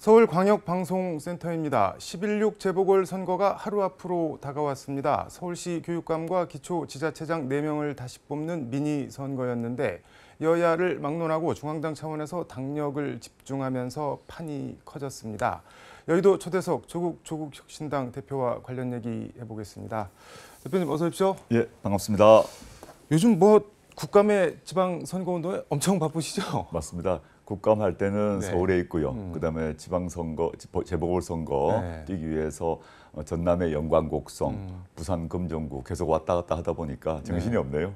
서울광역방송센터입니다. 11.6 재보궐선거가 하루 앞으로 다가왔습니다. 서울시 교육감과 기초지자체장 4명을 다시 뽑는 미니선거였는데 여야를 막론하고 중앙당 차원에서 당력을 집중하면서 판이 커졌습니다. 여의도 초대석 조국 조국 혁신당 대표와 관련 얘기 해보겠습니다. 대표님 어서 오십시오. 예, 반갑습니다. 요즘 뭐 국감의 지방선거운동에 엄청 바쁘시죠? 맞습니다. 국감 할 때는 네. 서울에 있고요. 음. 그다음에 지방선거 재보궐선거 네. 뛰기 위해서 어, 전남의 영광곡성, 음. 부산 금정구 계속 왔다 갔다 하다 보니까 네. 정신이 네. 없네요.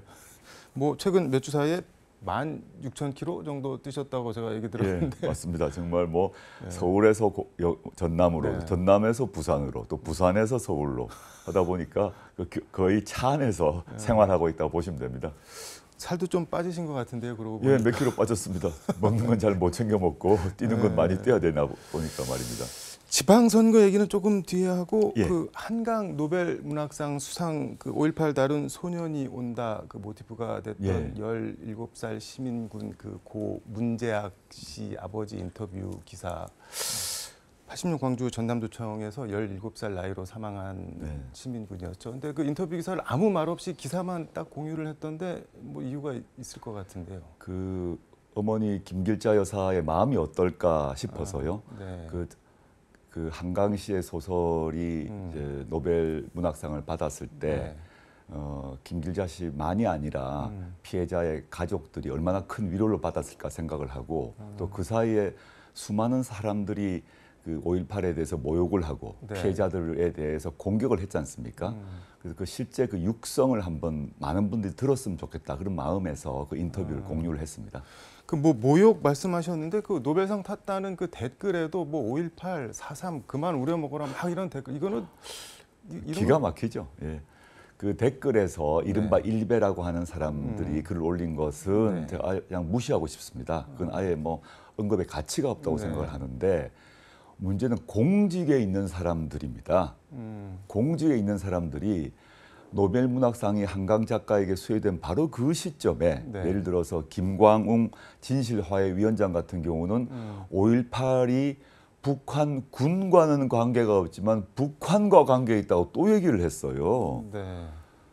뭐 최근 몇 주 사이에 만 육천 킬로 정도 뛰셨다고 제가 얘기 들었는데 예, 맞습니다. 정말 뭐 네. 서울에서 고, 여, 전남으로, 네. 전남에서 부산으로, 또 부산에서 서울로 하다 보니까 그, 거의 차 안에서 네. 생활하고 있다고 보시면 됩니다. 살도 좀 빠지신 것 같은데요, 그러고 예, 보니까. 예, 몇 킬로 빠졌습니다. 먹는 건 잘 못 챙겨 먹고 뛰는 건 네. 많이 뛰어야 되나 보니까 말입니다. 지방선거 얘기는 조금 뒤에 하고 예. 그 한강 노벨 문학상 수상 그5.18 다룬 소년이 온다 그 모티브가 됐던 예. 17살 시민군 그고 문재학 씨 아버지 인터뷰 기사 86 광주 전남도청에서 17살 나이로 사망한 네. 시민군이었죠. 근데 그 인터뷰 기사를 아무 말 없이 기사만 딱 공유를 했던데 뭐 이유가 있을 것 같은데요. 그 어머니 김길자 여사의 마음이 어떨까 싶어서요. 아, 네. 그, 그 한강시의 소설이 음. 이제 노벨 문학상을 받았을 때 네. 어, 김길자 씨만이 아니라 음. 피해자의 가족들이 얼마나 큰 위로를 받았을까 생각을 하고 음. 또그 사이에 수많은 사람들이 그 5.18에 대해서 모욕을 하고 네. 피해자들에 대해서 공격을 했지 않습니까? 음. 그래서 그 실제 그 육성을 한 번 많은 분들이 들었으면 좋겠다 그런 마음에서 그 인터뷰를 음. 공유를 했습니다. 그 뭐 모욕 말씀하셨는데 그 노벨상 탔다는 그 댓글에도 뭐 5.18, 4.3 그만 우려 먹어라 막 이런 댓글 이거는 기가 막히죠. 예. 그 댓글에서 이른바 네. 일베라고 하는 사람들이 음. 글을 올린 것은 네. 제가 그냥 무시하고 싶습니다. 그건 아예 뭐 언급의 가치가 없다고 네. 생각을 하는데 문제는 공직에 있는 사람들입니다. 음. 공직에 있는 사람들이 노벨 문학상이 한강 작가에게 수여된 바로 그 시점에 네. 예를 들어서 김광웅 진실화해 위원장 같은 경우는 음. 5.18이 북한 군과는 관계가 없지만 북한과 관계 있다고 또 얘기를 했어요. 네.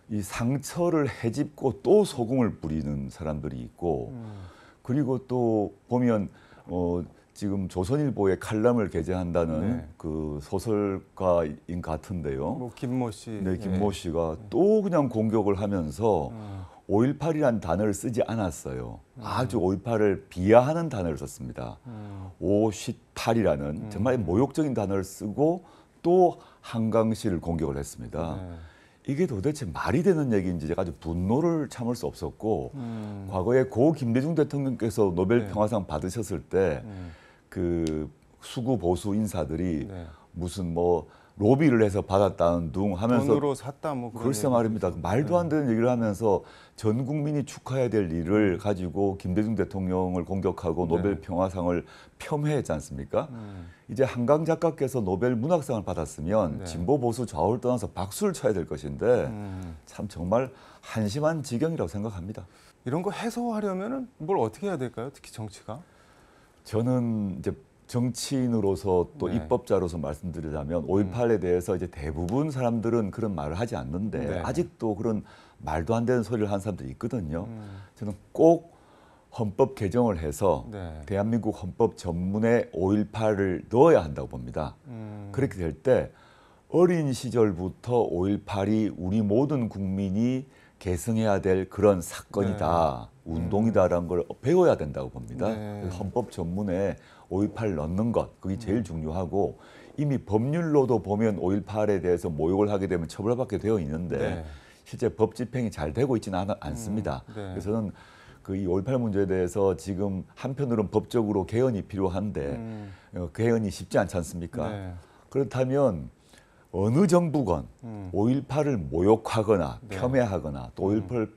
이 상처를 해집고 또 소금을 뿌리는 사람들이 있고 음. 그리고 또 보면 어 지금 조선일보에 칼럼을 게재한다는 네. 그 소설가인 같은데요. 뭐 김모 씨. 네, 김모 예. 씨가 또 그냥 공격을 하면서 음. 5.18이란 단어를 쓰지 않았어요. 음. 아주 5.18을 비하하는 단어를 썼습니다. 음. 5.18이라는 음. 정말 모욕적인 단어를 쓰고 또한강씨를 공격을 했습니다. 네. 이게 도대체 말이 되는 얘기인지 제가 아주 분노를 참을 수 없었고 음. 과거에 고 김대중 대통령께서 노벨 네. 평화상 받으셨을 때 네. 그 수구 보수 인사들이 네. 무슨 뭐 로비를 해서 받았다는 둥 하면서 돈으로 샀다 뭐 글쎄 말입니다. 그 말도 안 되는 얘기를 하면서 전 국민이 축하해야 될 일을 음. 가지고 김대중 대통령을 공격하고 네. 노벨 평화상을 폄훼했지 않습니까? 음. 이제 한강 작가께서 노벨 문학상을 받았으면 네. 진보 보수 좌우를 떠나서 박수를 쳐야 될 것인데 음. 참 정말 한심한 지경이라고 생각합니다. 이런 거 해소하려면 뭘 어떻게 해야 될까요? 특히 정치가? 저는 이제 정치인으로서 또 네. 입법자로서 말씀드리자면 5.18에 음. 대해서 이제 대부분 사람들은 그런 말을 하지 않는데 네. 아직도 그런 말도 안 되는 소리를 하는 사람들이 있거든요. 음. 저는 꼭 헌법 개정을 해서 네. 대한민국 헌법 전문에 5.18을 넣어야 한다고 봅니다. 음. 그렇게 될 때 어린 시절부터 5.18이 우리 모든 국민이 계승해야 될 그런 사건이다. 네. 운동이다라는 걸 배워야 된다고 봅니다. 네. 헌법 전문에 5.18 넣는 것 그게 제일 중요하고 이미 법률로도 보면 5.18에 대해서 모욕을 하게 되면 처벌받게 되어 있는데 네. 실제 법 집행이 잘 되고 있지는 않, 습니다 음, 네. 그래서는 그이 5.18 문제에 대해서 지금 한편으로는 법적으로 개헌이 필요한데 음. 어, 개헌이 쉽지 않지 않습니까? 네. 그렇다면 어느 정부건 음. 5.18을 모욕하거나 네. 폄훼하거나 또5.18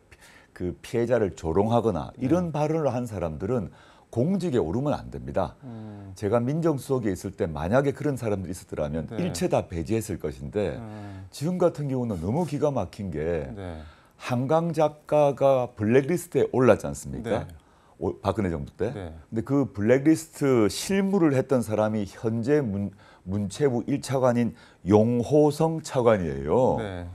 그 피해자를 조롱하거나 이런 음. 발언을 한 사람들은 공직에 오르면 안 됩니다. 음. 제가 민정수석에 있을 때 만약에 그런 사람들이 있었더라면 네. 일체 다 배제했을 것인데 음. 지금 같은 경우는 너무 기가 막힌 게 네. 한강 작가가 블랙리스트에 올랐지 않습니까? 네. 오, 박근혜 정부 때. 네. 근데 그 블랙리스트 실무를 했던 사람이 현재 문, 문체부 1차관인 용호성 차관이에요. 네.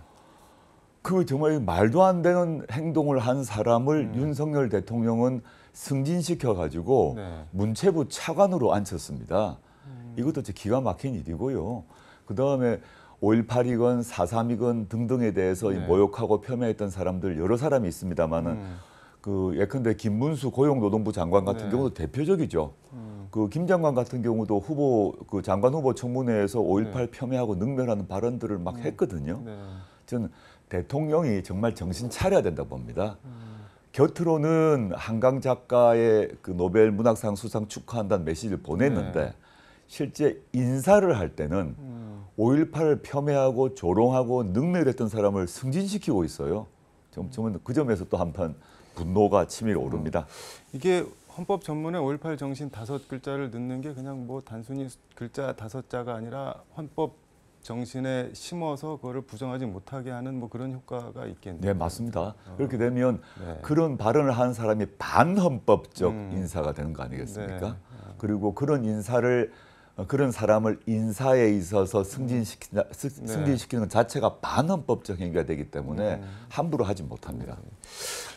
그 정말 말도 안 되는 행동을 한 사람을 음. 윤석열 대통령은 승진시켜 가지고 네. 문체부 차관으로 앉혔습니다. 음. 이것도 제 기가 막힌 일이고요. 그 다음에 5.18이건 4.3이건 등등에 대해서 네. 모욕하고 폄훼했던 사람들 여러 사람이 있습니다만은 음. 그 예컨대 김문수 고용노동부 장관 같은 네. 경우도 대표적이죠. 음. 그김 장관 같은 경우도 후보 그 장관 후보 청문회에서 5.18 네. 폄훼하고 능멸하는 발언들을 막 음. 했거든요. 네. 저는 대통령이 정말 정신 차려야 된다 봅니다. 음. 곁으로는 한강 작가의 그 노벨 문학상 수상 축하한다는 메시지를 네. 보냈는데 네. 실제 인사를 할 때는 음. 5.18을 폄훼하고 조롱하고 능멸했던 사람을 승진시키고 있어요. 점점은 음. 그 점에서 또 한편 분노가 치밀어 음. 오릅니다. 음. 이게 헌법 전문에 5.18 정신 다섯 글자를 넣는 게 그냥 뭐 단순히 글자 다섯 자가 아니라 헌법 정신에 심어서 그거를 부정하지 못하게 하는 뭐 그런 효과가 있겠네요. 네, 맞습니다. 어. 그렇게 되면 네. 그런 발언을 하 사람이 반헌법적 음. 인사가 되는 거 아니겠습니까? 네. 어. 그리고 그런 인사를 어, 그런 사람을 인사에 있어서 승진시키는 네. 승진시키는 것 자체가 반헌법적 행위가 되기 때문에 네. 함부로 하지 못합니다. 네.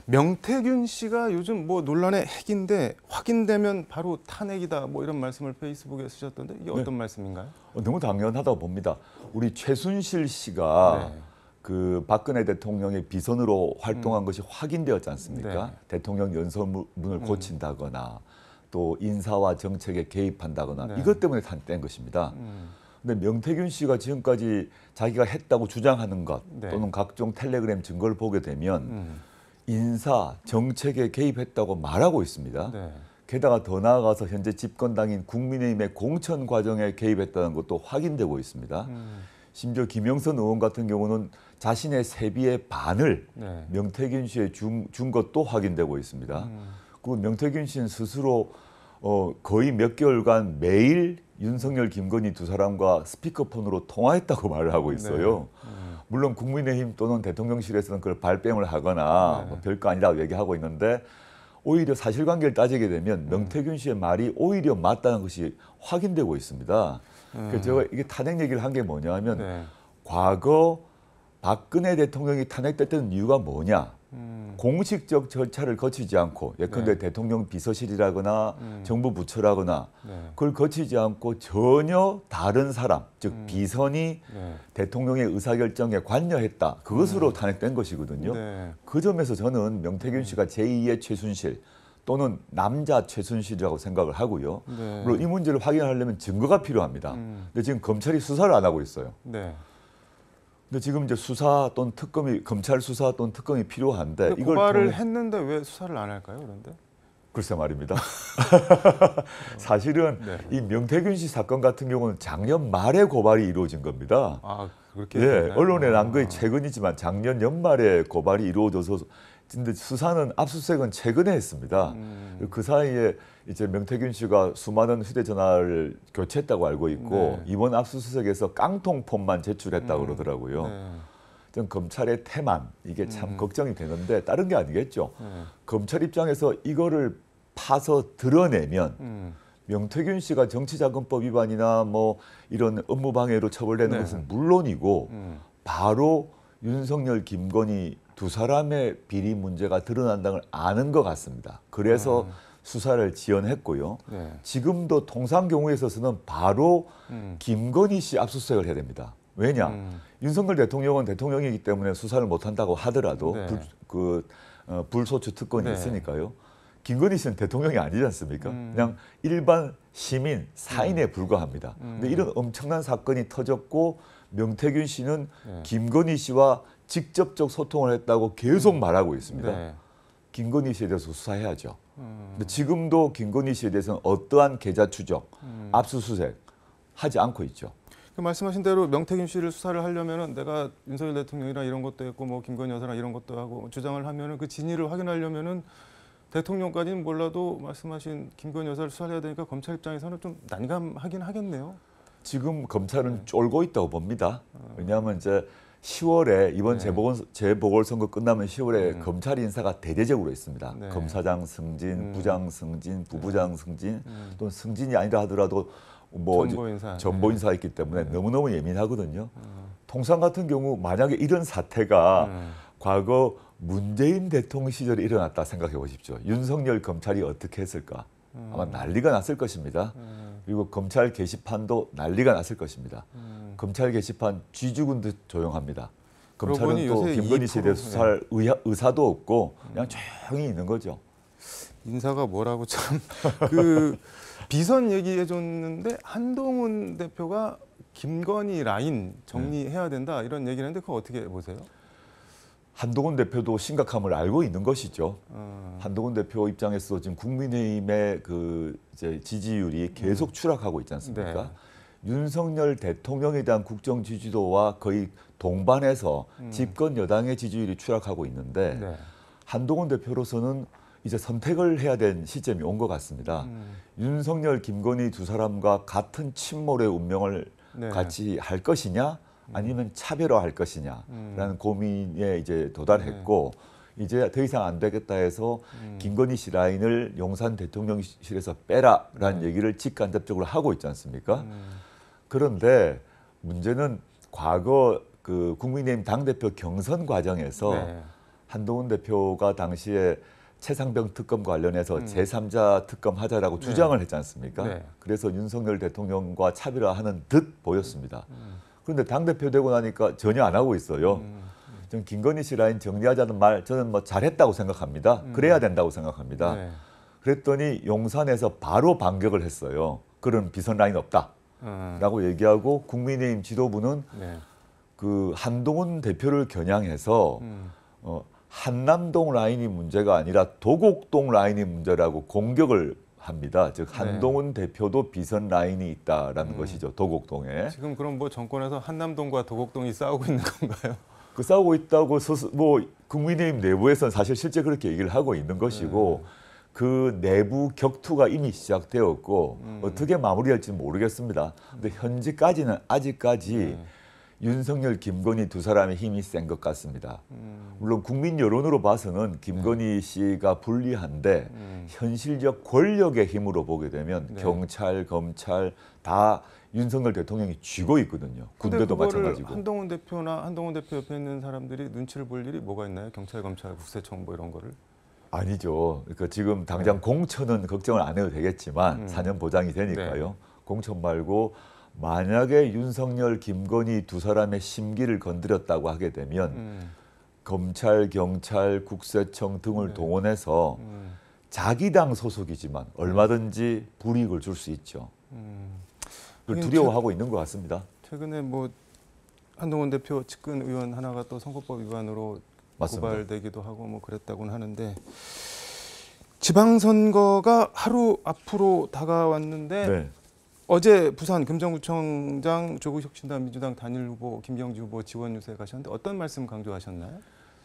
명태균 씨가 요즘 뭐 논란의 핵인데 확인되면 바로 탄핵이다 뭐 이런 말씀을 페이스북에 쓰셨던데 이게 어떤 네. 말씀인가요? 어, 너무 당연하다고 봅니다. 우리 최순실 씨가 네. 그 박근혜 대통령의 비선으로 활동한 음. 것이 확인되었지 않습니까? 네. 대통령 연설문을 음. 고친다거나 또 인사와 정책에 개입한다거나 네. 이것 때문에 탄된 것입니다. 음. 근데 명태균 씨가 지금까지 자기가 했다고 주장하는 것 네. 또는 각종 텔레그램 증거를 보게 되면 음. 인사 정책에 개입했다고 말하고 있습니다. 네. 게다가 더 나아가서 현재 집권당인 국민의힘의 공천 과정에 개입했다는 것도 확인되고 있습니다. 음. 심지어 김영선 의원 같은 경우는 자신의 세비의 반을 네. 명태균 씨에 준, 준 것도 확인되고 있습니다. 음. 그 명태균 씨는 스스로 어, 거의 몇 개월간 매일 윤석열, 김건희 두 사람과 스피커폰으로 통화했다고 말을 하고 네. 있어요. 네. 물론 국민의힘 또는 대통령실에서는 그걸 발뺌을 하거나 네. 뭐 별거 아니라고 얘기하고 있는데 오히려 사실관계를 따지게 되면 음. 명태균 씨의 말이 오히려 맞다는 것이 확인되고 있습니다. 음. 그래서 제가 이게 탄핵 얘기를 한 게 뭐냐면 하 네. 과거 박근혜 대통령이 탄핵됐던 이유가 뭐냐? 음. 공식적 절차를 거치지 않고 예컨대 네. 대통령 비서실이라거나 음. 정부 부처라거나 네. 그걸 거치지 않고 전혀 다른 사람 즉 음. 비선이 네. 대통령의 의사결정에 관여했다 그것으로 음. 탄핵된 것이거든요. 네. 그 점에서 저는 명태균 음. 씨가 제2의 최순실 또는 남자 최순실이라고 생각을 하고요. 네. 물론 이 문제를 확인하려면 증거가 필요합니다. 음. 근데 지금 검찰이 수사를 안 하고 있어요. 네. 근데 지금 이제 수사 또는 특검이 검찰 수사 또는 특검이 필요한데 이걸 고발을 통해... 했는데 왜 수사를 안 할까요? 그런데 글쎄 말입니다. 어. 사실은 네. 이 명태균 씨 사건 같은 경우는 작년 말에 고발이 이루어진 겁니다. 아 그렇게 예 언론에 난 거의 아. 최근이지만 작년 연말에 고발이 이루어져서 근데 수사는 압수수색은 최근에 했습니다. 음. 그 사이에 이제 명태균 씨가 수많은 휴대전화를 교체했다고 알고 있고 네. 이번 압수수색에서 깡통폰만 제출했다 고 음. 그러더라고요. 네. 좀 검찰의 태만 이게 참 음. 걱정이 되는데 다른 게 아니겠죠. 네. 검찰 입장에서 이거를 파서 드러내면 음. 명태균 씨가 정치자금법 위반이나 뭐 이런 업무방해로 처벌되는 네. 것은 물론이고 음. 바로 윤석열, 김건희 두 사람의 비리 문제가 드러난다는 걸 아는 것 같습니다. 그래서 음. 수사를 지연했고요. 네. 지금도 통상 경우에 있어서는 바로 음. 김건희 씨 압수수색을 해야 됩니다. 왜냐? 음. 윤석열 대통령은 대통령이기 때문에 수사를 못 한다고 하더라도 네. 불, 그 어, 불소추 특권이 네. 있으니까요. 김건희 씨는 대통령이 아니지 않습니까? 음. 그냥 일반 시민 사인에 음. 불과합니다. 음. 근데 이런 엄청난 사건이 터졌고 명태균 씨는 네. 김건희 씨와 직접적 소통을 했다고 계속 음. 말하고 있습니다. 네. 김건희 씨에 대해서 수사해야죠. 음. 근데 지금도 김건희 씨에 대해서는 어떠한 계좌 추적, 음. 압수수색 하지 않고 있죠. 그 말씀하신 대로 명태균 씨를 수사를 하려면은 내가 윤석열 대통령이랑 이런 것도 했고 뭐 김건희 여사랑 이런 것도 하고 주장을 하면은 그 진위를 확인하려면은 대통령까지는 몰라도 말씀하신 김건희 여사를 수사해야 되니까 검찰 입장에서는 좀 난감하긴 하겠네요. 지금 검찰은 네. 쫄고 있다고 봅니다. 어. 왜냐하면 이제 10월에 이번 네. 재보궐, 선거 끝나면 10월에 음. 검찰 인사가 대대적으로 있습니다. 네. 검사장 승진, 음. 부장 승진, 부부장 네. 승진 음. 또는 승진이 아니라 하더라도 뭐전보 인사 정보 네. 인사가 있기 때문에 네. 너무너무 예민하거든요. 음. 통상 같은 경우 만약에 이런 사태가 과거 문재인 대통령 시절에 일어났다 생각해 보십시오. 윤석열 검찰이 어떻게 했을까? 아마 음. 난리가 났을 것입니다. 음. 그리고 검찰 게시판도 난리가 났을 것입니다. 음. 검찰 게시판 쥐죽은 듯 조용합니다. 검찰은 또 김건희 씨에 수사할 의하, 의사도 없고 그냥 음. 조용히 있는 거죠. 인사가 뭐라고 참 그 비선 얘기해 줬는데 한동훈 대표가 김건희 라인 정리해야 된다 이런 얘기를 했는데 그거 어떻게 보세요? 한동훈 대표도 심각함을 알고 있는 것이죠. 음. 한동훈 대표 입장에서 지금 국민의힘의 그 이제 지지율이 계속 음. 추락하고 있지 않습니까? 네. 윤석열 대통령에 대한 국정 지지도와 거의 동반해서 음. 집권 여당의 지지율이 추락하고 있는데 네. 한동훈 대표로서는 이제 선택을 해야 된 시점이 온 것 같습니다. 음. 윤석열, 김건희 두 사람과 같은 침몰의 운명을 네. 같이 할 것이냐 음. 아니면 차별화할 것이냐라는 음. 고민에 이제 도달했고 네. 이제 더 이상 안 되겠다 해서 음. 김건희 씨 라인을 용산 대통령실에서 빼라라는 음. 얘기를 직간접적으로 하고 있지 않습니까? 음. 그런데 문제는 과거 그 국민의힘 당대표 경선 과정에서 네. 한동훈 대표가 당시에 최상병 특검 관련해서 음. 제3자 특검 하자라고 네. 주장을 했지 않습니까? 네. 그래서 윤석열 대통령과 차별화하는 듯 보였습니다. 음. 그런데 당대표 되고 나니까 전혀 안 하고 있어요. 음. 좀 김건희 씨 라인 정리하자는 말 저는 뭐 잘했다고 생각합니다. 음. 그래야 된다고 생각합니다. 네. 그랬더니 용산에서 바로 반격을 했어요. 그런 비선 라인 없다. 음. 라고 얘기하고 국민의힘 지도부는 네. 그 한동훈 대표를 겨냥해서 음. 어, 한남동 라인이 문제가 아니라 도곡동 라인이 문제라고 공격을 합니다. 즉 네. 한동훈 네. 대표도 비선 라인이 있다라는 음. 것이죠. 도곡동에. 지금 그럼 뭐 정권에서 한남동과 도곡동이 싸우고 있는 건가요? 그 싸우고 있다고 스스, 뭐 국민의힘 내부에서는 사실 실제 그렇게 얘기를 하고 있는 것이고 네. 그 내부 격투가 이미 시작되었고 음. 어떻게 마무리할지는 모르겠습니다. 근데 현재까지는 아직까지 네. 윤석열, 김건희 두 사람의 힘이 센 것 같습니다. 음. 물론 국민 여론으로 봐서는 김건희 네. 씨가 불리한데 음. 현실적 권력의 힘으로 보게 되면 네. 경찰, 검찰 다 윤석열 대통령이 쥐고 있거든요. 군대도 마찬가지고. 한동훈 대표나 한동훈 대표 옆에 있는 사람들이 눈치를 볼 일이 뭐가 있나요? 경찰, 검찰, 국세청 뭐 이런 거를? 아니죠. 그러니까 지금 당장 네. 공천은 걱정을 안 해도 되겠지만 음. 4년 보장이 되니까요. 네. 공천 말고 만약에 윤석열, 김건희 두 사람의 심기를 건드렸다고 하게 되면 음. 검찰, 경찰, 국세청 등을 네. 동원해서 음. 자기 당 소속이지만 얼마든지 불이익을 줄 수 있죠. 음. 두려워하고 있는 것 같습니다. 최근에 뭐 한동훈 대표 측근 의원 하나가 또 선거법 위반으로 맞습니다. 고발되기도 하고 뭐 그랬다고는 하는데 지방선거가 하루 앞으로 다가왔는데 네. 어제 부산 금정구청장 조국혁신당 민주당 단일 후보 김경주 후보 지원 유세 가셨는데 어떤 말씀 강조하셨나요?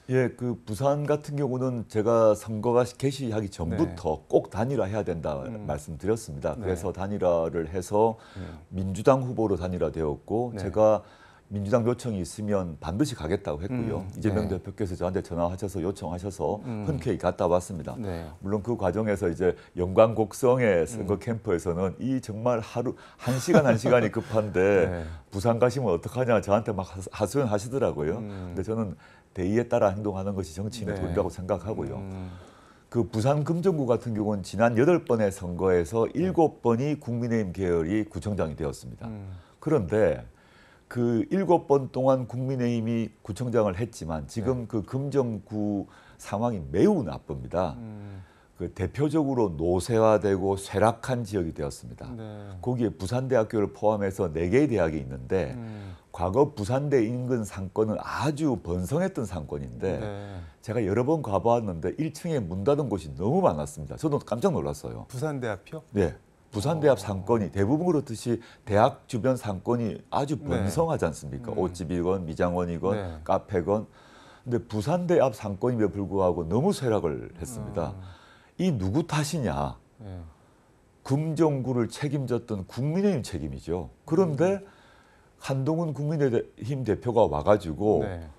예, 그 부산 같은 경우는 제가 선거가 개시하기 전부터 네. 꼭 단일화해야 된다 음. 말씀드렸습니다. 네. 그래서 네. 단일화를 해서 네. 민주당 후보로 단일화되었고 네. 제가 민주당 요청이 있으면 반드시 가겠다고 했고요. 음, 이재명 네. 대표께서 저한테 전화하셔서 요청하셔서 음. 흔쾌히 갔다 왔습니다. 네. 물론 그 과정에서 이제 영광곡성의 음. 선거 음. 캠프에서는 이 정말 하루 한 시간 한 시간이 급한데 네. 부산 가시면 어떡하냐 저한테 막 하소연하시더라고요. 음. 근데 저는 대의에 따라 행동하는 것이 정치인의 네. 도리라고 생각하고요. 음. 그 부산 금정구 같은 경우는 지난 여덟 번의 선거에서 일곱 번이 국민의힘 계열이 구청장이 되었습니다. 음. 그런데 그 일곱 번 동안 국민의힘이 구청장을 했지만 지금 네. 그 금정구 상황이 매우 나쁩니다. 음. 그 대표적으로 노쇠화되고 쇠락한 지역이 되었습니다. 네. 거기에 부산대학교를 포함해서 네 개의 대학이 있는데 음. 과거 부산대 인근 상권은 아주 번성했던 상권인데 네. 제가 여러 번 가봤는데 1층에 문 닫은 곳이 너무 많았습니다. 저도 깜짝 놀랐어요. 부산대 앞이 네. 부산 대학 상권이 대부분 그렇듯이 대학 주변 상권이 아주 네. 번성하지 않습니까? 네. 옷집이건 미장원이건 네. 카페건. 근데 부산 대학 상권임에 불구하고 너무 쇠락을 했습니다. 음. 이 누구 탓이냐? 네. 금정구를 책임졌던 국민의힘 책임이죠. 그런데 음. 한동훈 국민의힘 대표가 와가지고. 네.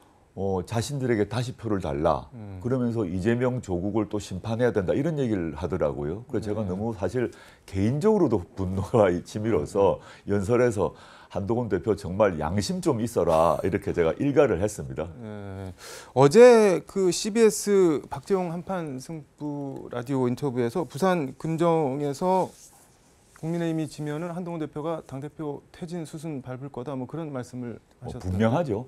어, 자신들에게 다시 표를 달라. 음. 그러면서 이재명 조국을 또 심판해야 된다. 이런 얘기를 하더라고요. 그래서 음. 제가 네. 너무 사실 개인적으로도 분노가 치밀어서 음. 연설에서 한동훈 대표 정말 양심 좀 있어라. 이렇게 제가 일가를 했습니다. 네. 어제 그 CBS 박재용 한판 승부 라디오 인터뷰에서 부산 금정에서 국민의힘이 지면은 한동훈 대표가 당대표 퇴진 수순 밟을 거다 뭐 그런 말씀을 뭐 하셨어요. 분명하죠.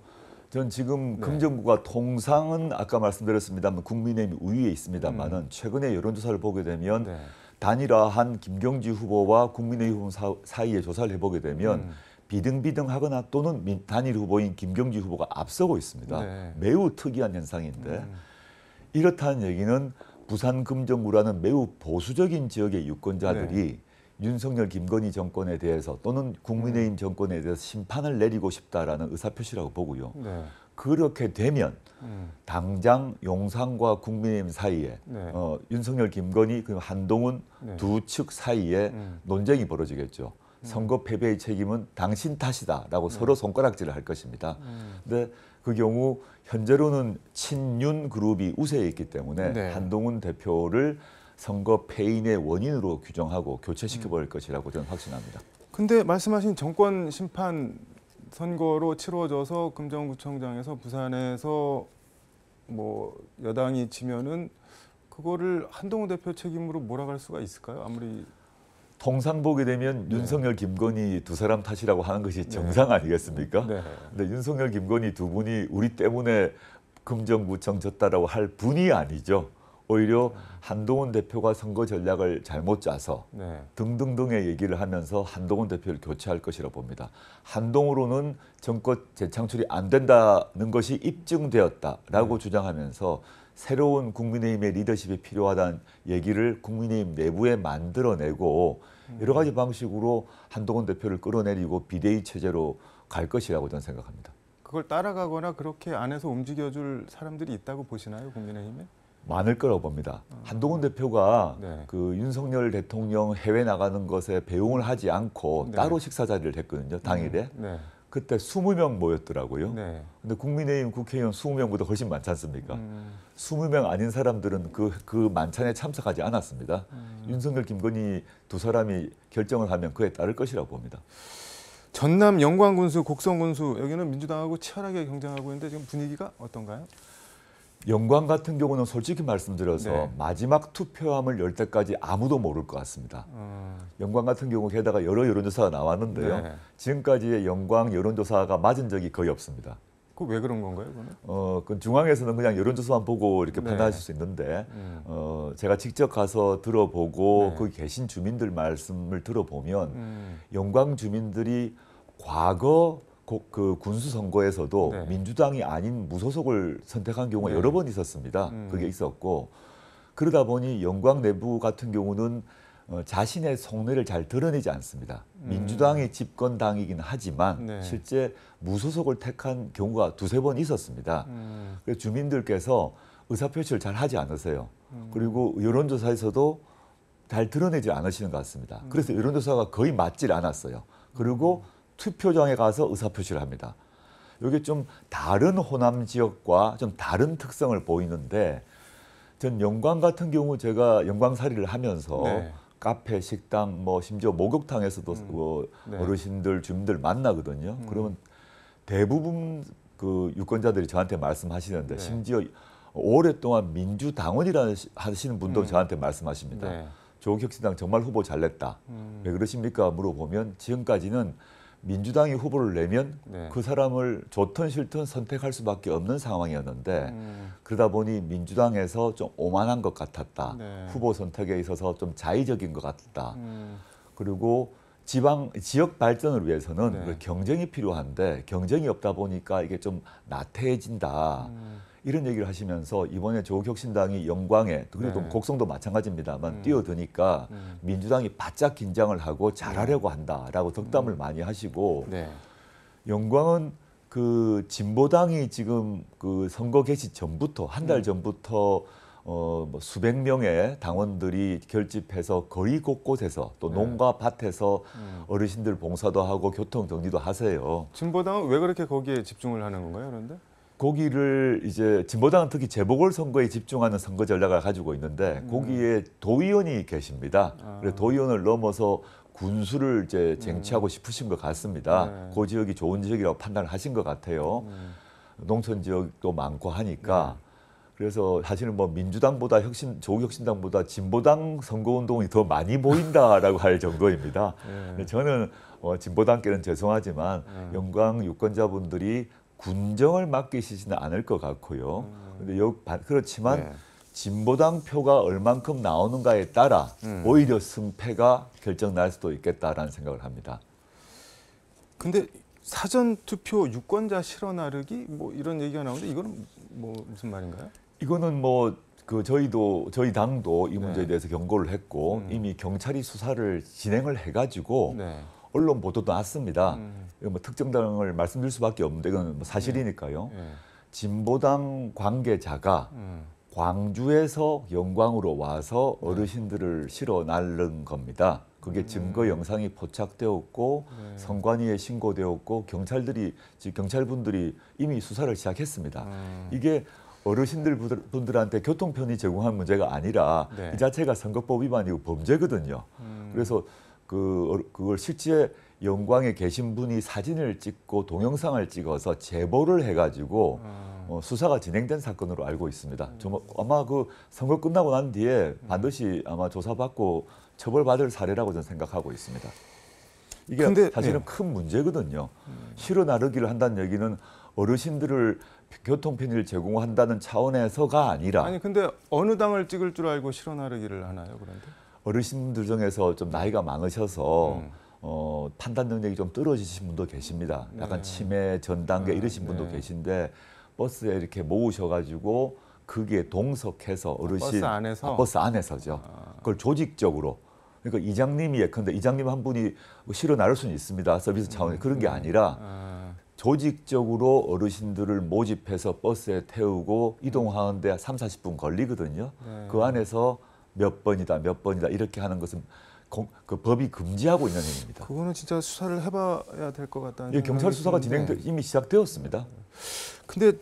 전 지금 네. 금정부가 통상은 아까 말씀드렸습니다만 국민의힘 우위에 있습니다만은 음. 최근에 여론조사를 보게 되면 네. 단일화한 김경지 후보와 국민의힘 후보 사이에 조사를 해보게 되면 음. 비등비등하거나 또는 단일 후보인 김경지 후보가 앞서고 있습니다. 네. 매우 특이한 현상인데 음. 이렇다는 얘기는 부산 금정구라는 매우 보수적인 지역의 유권자들이 네. 윤석열 김건희 정권에 대해서 또는 국민의힘 음. 정권에 대해서 심판을 내리고 싶다라는 의사표시라고 보고요. 네. 그렇게 되면 음. 당장 용산과 국민의힘 사이에 네. 어, 윤석열 김건희 그리고 한동훈 네. 두측 사이에 음. 논쟁이 벌어지겠죠. 음. 선거 패배의 책임은 당신 탓이다라고 서로 손가락질을 할 것입니다. 근데 그 경우 현재로는 친윤 그룹이 우세해 있기 때문에 네. 한동훈 대표를 선거 폐인의 원인으로 규정하고 교체시켜버릴 음. 것이라고 저는 확신합니다. 근데 말씀하신 정권 심판 선거로 치러져서 금정구청장에서 부산에서 뭐 여당이 지면은 그거를 한동훈 대표 책임으로 몰아갈 수가 있을까요? 아무리 통상 보게 되면 네. 윤석열, 김건희 두 사람 탓이라고 하는 것이 네. 정상 아니겠습니까? 네. 근데 윤석열, 김건희 두 분이 우리 때문에 금정구청 졌다라고 할 분이 아니죠. 오히려 한동훈 대표가 선거 전략을 잘못 짜서 네. 등등등의 얘기를 하면서 한동훈 대표를 교체할 것이라 봅니다. 한동으로는 정권 재창출이 안 된다는 것이 입증되었다라고 네. 주장하면서 새로운 국민의힘의 리더십이 필요하다는 얘기를 국민의힘 내부에 만들어내고 음. 여러 가지 방식으로 한동훈 대표를 끌어내리고 비대위 체제로 갈 것이라고 저는 생각합니다. 그걸 따라가거나 그렇게 안에서 움직여줄 사람들이 있다고 보시나요, 국민의힘에? 많을 거라고 봅니다. 음. 한동훈 대표가 네. 그 윤석열 대통령 해외 나가는 것에 배웅을 하지 않고 네. 따로 식사 자리를 했거든요. 음. 당일에. 네. 그때 20명 모였더라고요. 네. 근데 국민의힘 국회의원 20명보다 훨씬 많지 않습니까? 음. 20명 아닌 사람들은 그, 그 만찬에 참석하지 않았습니다. 음. 윤석열, 김건희 두 사람이 결정을 하면 그에 따를 것이라고 봅니다. 전남 영광군수, 곡성군수 여기는 민주당하고 치열하게 경쟁하고 있는데 지금 분위기가 어떤가요? 영광 같은 경우는 솔직히 말씀드려서 네. 마지막 투표함을 열 때까지 아무도 모를 것 같습니다. 음. 영광 같은 경우 게다가 여러 여론조사가 나왔는데요. 네. 지금까지의 영광 여론조사가 맞은 적이 거의 없습니다. 그 왜 그런 건가요, 그는 어, 그 중앙에서는 그냥 여론조사만 보고 이렇게 네. 판단하실 수 있는데, 음. 어, 제가 직접 가서 들어보고 네. 거기 계신 주민들 말씀을 들어보면 음. 영광 주민들이 과거 그 군수 선거에서도 네. 민주당이 아닌 무소속을 선택한 경우가 네. 여러 번 있었습니다. 음. 그게 있었고 그러다 보니 영광 내부 같은 경우는 어, 자신의 속내를 잘 드러내지 않습니다. 음. 민주당이 집권당이긴 하지만 네. 실제 무소속을 택한 경우가 두세 번 있었습니다. 음. 그래서 주민들께서 의사표시를 잘 하지 않으세요. 음. 그리고 여론조사에서도 잘 드러내지 않으시는 것 같습니다. 음. 그래서 여론조사가 거의 맞질 않았어요. 그리고 음. 투표장에 가서 의사표시를 합니다. 이게 좀 다른 호남 지역과 좀 다른 특성을 보이는데 전 영광 같은 경우 제가 영광살이를 하면서 네. 카페, 식당, 뭐 심지어 목욕탕에서도 음. 뭐 네. 어르신들, 주민들 만나거든요. 음. 그러면 대부분 그 유권자들이 저한테 말씀하시는데 네. 심지어 오랫동안 민주당원이라는 하시는 분도 음. 저한테 말씀하십니다. 네. 조국혁신당 정말 후보 잘 냈다. 음. 왜 그러십니까? 물어보면 지금까지는 민주당이 후보를 내면 네. 그 사람을 좋든 싫든 선택할 수밖에 없는 상황이었는데 음. 그러다 보니 민주당에서 좀 오만한 것 같았다. 네. 후보 선택에 있어서 좀 자의적인 것 같았다. 음. 그리고 지방 지역 발전을 위해서는 네. 그 경쟁이 필요한데 경쟁이 없다 보니까 이게 좀 나태해진다. 음. 이런 얘기를 하시면서 이번에 조국혁신당이 영광에 그리고 네. 곡성도 마찬가지입니다만 음. 뛰어드니까 음. 민주당이 바짝 긴장을 하고 잘하려고 네. 한다라고 덕담을 음. 많이 하시고 네. 영광은 그 진보당이 지금 그 선거 개시 전부터 한달 음. 전부터 어, 뭐 수백 명의 당원들이 결집해서 거리 곳곳에서 또 네. 농가 밭에서 음. 어르신들 봉사도 하고 교통 정리도 하세요. 진보당은 왜 그렇게 거기에 집중을 하는 건가요, 그런데? 거기를 이제 진보당 은 특히 재보궐 선거에 집중하는 선거 전략을 가지고 있는데 음. 거기에 도의원이 계십니다. 아. 그래서 도의원을 넘어서 군수를 이제 쟁취하고 음. 싶으신 것 같습니다. 네. 그 지역이 좋은 지역이라고 판단을 하신 것 같아요. 음. 농촌 지역도 많고 하니까 네. 그래서 사실은 뭐 민주당보다 혁신 조국혁신당보다 진보당 선거운동이 더 많이 보인다라고 할 정도입니다. 예. 저는 어, 진보당께는 죄송하지만 예. 영광 유권자분들이 군정을 맡기시지는 않을 것 같고요. 음. 근데 여, 그렇지만 네. 진보당 표가 얼만큼 나오는가에 따라 음. 오히려 승패가 결정날 수도 있겠다라는 생각을 합니다. 근데 사전 투표 유권자 실어 나르기 뭐 이런 얘기가 나오는데 이거는 뭐 무슨 말인가요? 이거는 뭐 그 저희도 저희 당도 이 네. 문제에 네. 대해서 경고를 했고 음. 이미 경찰이 수사를 진행을 해가지고 네. 언론 보도도 났습니다. 음. 뭐 특정 당을 말씀드릴 수밖에 없는데 이건 뭐 사실이니까요. 예. 예. 진보당 관계자가 음. 광주에서 영광으로 와서 네. 어르신들을 실어 날른 겁니다. 그게 음. 증거 영상이 포착되었고 네. 선관위에 신고되었고 경찰들이 경찰분들이 이미 수사를 시작했습니다. 음. 이게 어르신들 분들한테 교통편이 제공한 문제가 아니라 네. 이 자체가 선거법 위반이고 범죄거든요. 음. 그래서 그 그걸 실제 영광에 계신 분이 사진을 찍고 동영상을 찍어서 제보를 해가지고 아. 어, 수사가 진행된 사건으로 알고 있습니다. 음. 좀, 아마 그 선거 끝나고 난 뒤에 음. 반드시 아마 조사받고 처벌받을 사례라고 저는 생각하고 있습니다. 이게 근데, 사실은 네. 큰 문제거든요. 실어 음. 나르기를 한다는 얘기는 어르신들을 교통편의를 제공한다는 차원에서가 아니라 아니 근데 어느 당을 찍을 줄 알고 실어 나르기를 하나요 그런데? 어르신들 중에서 좀 나이가 많으셔서 음. 어, 판단 능력이 좀 떨어지신 분도 계십니다. 약간 네. 치매 전 단계 네. 아, 이러신 분도 네. 계신데 버스에 이렇게 모으셔가지고 그게 동석해서 아, 어르신 아, 버스 안에서 아, 버스 안에서죠. 아. 그걸 조직적으로 그러니까 이장님이 예컨대 이장님 한 분이 실어 나를 수는 있습니다. 서비스 음, 차원에 그런 게 음. 아니라 아. 조직적으로 어르신들을 모집해서 버스에 태우고 이동하는데 삼 사십 분 걸리거든요. 네. 그 안에서 몇 번이다, 몇 번이다 이렇게 하는 것은 공, 그 법이 금지하고 있는 행위입니다. 그거는 진짜 수사를 해봐야 될 것 같다는. 예, 경찰 수사가 진행 이미 시작되었습니다. 근데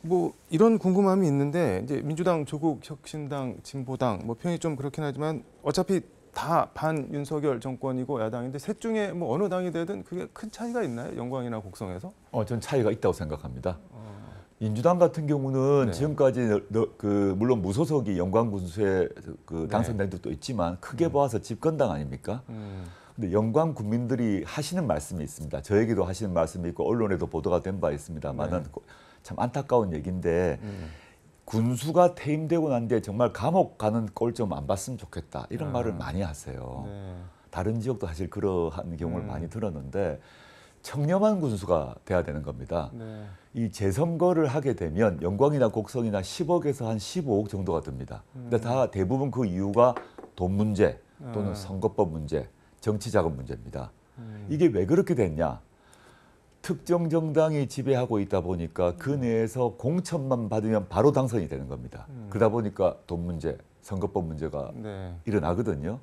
뭐 이런 궁금함이 있는데 이제 민주당, 조국, 혁신당, 진보당 뭐 편이 좀 그렇긴 하지만 어차피 다 반 윤석열 정권이고 야당인데 셋 중에 뭐 어느 당이 되든 그게 큰 차이가 있나요? 영광이나 곡성에서? 어, 전 차이가 있다고 생각합니다. 어. 민주당 같은 경우는 네. 지금까지 너, 그 물론 무소속이 영광군수의 그 네. 당선된 적도 네. 있지만 크게 음. 아서 집권당 아닙니까? 음. 근데 영광 국민들이 하시는 말씀이 있습니다. 저에게도 하시는 말씀이 있고 언론에도 보도가 된 바 있습니다만은 네. 참 안타까운 얘기인데 음. 군수가 퇴임되고 난 뒤에 정말 감옥 가는 꼴 좀 안 봤으면 좋겠다 이런 아. 말을 많이 하세요. 네. 다른 지역도 사실 그러한 경우를 음. 많이 들었는데 청렴한 군수가 돼야 되는 겁니다. 네. 이 재선거를 하게 되면 영광이나 곡성이나 10억에서 한 15억 정도가 듭니다. 음. 근데 다 대부분 그 이유가 돈 문제 또는 음. 선거법 문제, 정치 자금 문제입니다. 음. 이게 왜 그렇게 됐냐? 특정 정당이 지배하고 있다 보니까 음. 그 내에서 공천만 받으면 바로 당선이 되는 겁니다. 음. 그러다 보니까 돈 문제, 선거법 문제가 네. 일어나거든요.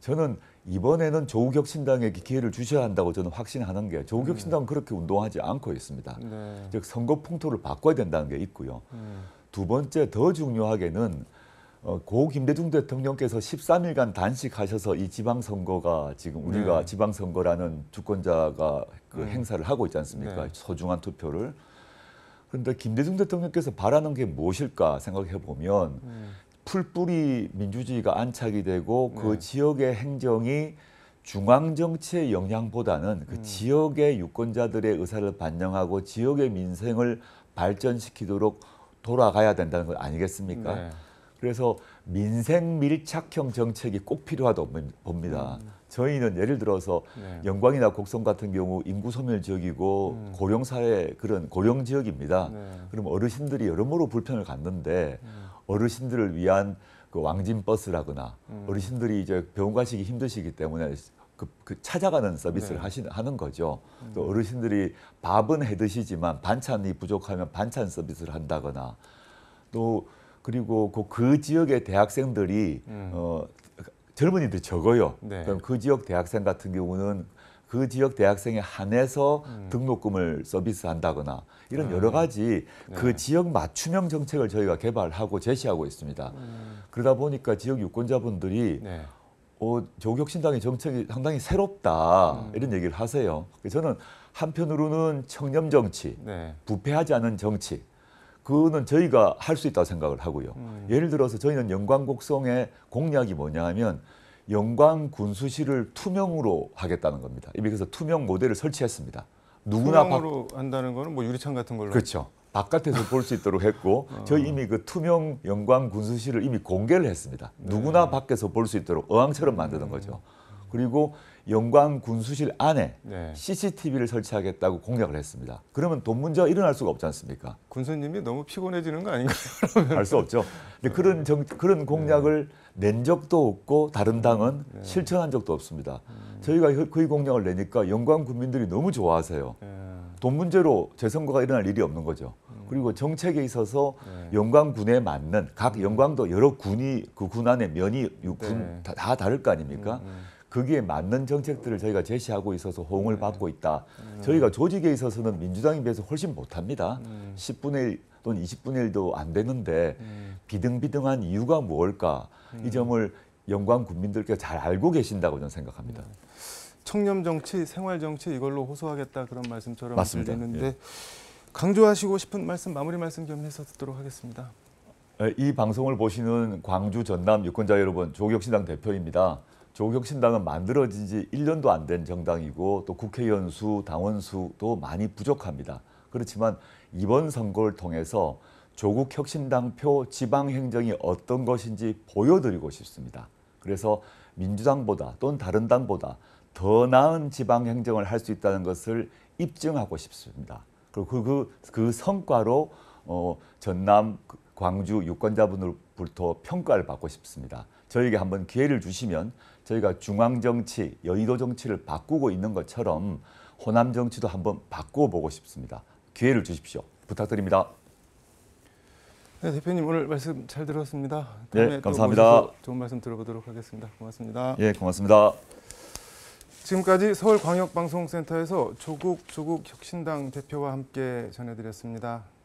저는 이번에는 조우격 신당에게 기회를 주셔야 한다고 저는 확신하는 게 조우격 음. 신당은 그렇게 운동하지 않고 있습니다. 네. 즉 선거 풍토를 바꿔야 된다는 게 있고요. 음. 두 번째 더 중요하게는 어, 고 김대중 대통령께서 13일간 단식하셔서 이 지방선거가 지금 우리가 네. 지방선거라는 주권자가 그 음. 행사를 하고 있지 않습니까? 네. 소중한 투표를. 그런데 김대중 대통령께서 바라는 게 무엇일까 생각해 보면 음. 풀뿌리 민주주의가 안착이 되고 그 네. 지역의 행정이 중앙 정치의 영향보다는 그 음. 지역의 유권자들의 의사를 반영하고 지역의 민생을 발전시키도록 돌아가야 된다는 것 아니겠습니까? 네. 그래서 민생 밀착형 정책이 꼭 필요하다고 봅니다. 음. 저희는 예를 들어서 네. 영광이나 곡성 같은 경우 인구 소멸 지역이고 음. 고령 사회 그런 고령 지역입니다. 네. 그럼 어르신들이 여러모로 불편을 갖는데 음. 어르신들을 위한 그 왕진 버스라거나 음. 어르신들이 이제 병원 가시기 힘드시기 때문에 그, 그 찾아가는 서비스를 네. 하시는 하는 거죠. 음. 또 어르신들이 밥은 해 드시지만 반찬이 부족하면 반찬 서비스를 한다거나 또 그리고 그, 그 지역의 대학생들이 음. 어 젊은이들 적어요. 네. 그럼 그 지역 대학생 같은 경우는 그 지역 대학생에 한해서 음. 등록금을 서비스한다거나 이런 음. 여러 가지 그 네. 지역 맞춤형 정책을 저희가 개발하고 제시하고 있습니다. 음. 그러다 보니까 지역 유권자분들이 네. 어, 조국혁신당의 정책이 상당히 새롭다 음. 이런 얘기를 하세요. 저는 한편으로는 청렴 정치, 네. 부패하지 않은 정치 그거는 저희가 할 수 있다고 생각을 하고요. 음. 예를 들어서 저희는 영광곡성의 공약이 뭐냐 하면 영광 군수실을 투명으로 하겠다는 겁니다. 이미 그래서 투명 모델을 설치했습니다. 누구나 투명으로 바... 한다는 거는 뭐 유리창 같은 걸로 그렇죠. 바깥에서 볼 수 있도록 했고 어. 저희 이미 그 투명 영광 군수실을 이미 공개를 했습니다. 네. 누구나 밖에서 볼 수 있도록 어항처럼 만드는 음. 거죠. 그리고 영광 군수실 안에 네. CCTV를 설치하겠다고 공약을 했습니다. 그러면 돈 문제가 일어날 수가 없지 않습니까? 군수님이 너무 피곤해지는 거 아닌가요? 알 수 없죠. 근데 그런 정, 그런 공약을 네. 낸 적도 없고 다른 당은 음, 네. 실천한 적도 없습니다. 음. 저희가 그의 그 공약을 내니까 영광 군민들이 너무 좋아하세요. 네. 돈 문제로 재선거가 일어날 일이 없는 거죠. 음. 그리고 정책에 있어서 네. 영광군에 맞는 각 영광도 여러 군이 그 군 안에 면이 네. 군다 다를 거 아닙니까? 음. 음. 거기에 맞는 정책들을 저희가 제시하고 있어서 호응을 네. 받고 있다. 음. 저희가 조직에 있어서는 민주당에 비해서 훨씬 못합니다. 10분의 음. 1 또는 20분의 1도 안 되는데 음. 비등비등한 이유가 무엇일까? 이 점을 영광 국민들께잘 알고 계신다고 저는 생각합니다. 청렴 정치, 생활 정치 이걸로 호소하겠다 그런 말씀처럼 들리는데 예. 강조하시고 싶은 말씀 마무리 말씀 겸해서 듣도록 하겠습니다. 이 방송을 보시는 광주 전남 유권자 여러분 조격신당 대표입니다. 조국혁신당은 만들어진 지 1년도 안 된 정당이고 또 국회의원 수, 당원 수도 많이 부족합니다. 그렇지만 이번 선거를 통해서 조국혁신당표 지방행정이 어떤 것인지 보여드리고 싶습니다. 그래서 민주당보다 또는 다른 당보다 더 나은 지방행정을 할 수 있다는 것을 입증하고 싶습니다. 그리고 그, 그, 그 성과로 어, 전남, 광주 유권자분으부터 평가를 받고 싶습니다. 저에게 한번 기회를 주시면 저희가 중앙 정치, 여의도 정치를 바꾸고 있는 것처럼 호남 정치도 한번 바꿔보고 싶습니다. 기회를 주십시오. 부탁드립니다. 네, 대표님 오늘 말씀 잘 들었습니다. 네, 감사합니다. 좋은 말씀 들어보도록 하겠습니다. 고맙습니다. 예, 네, 고맙습니다. 지금까지 서울광역방송센터에서 조국 조국 혁신당 대표와 함께 전해드렸습니다.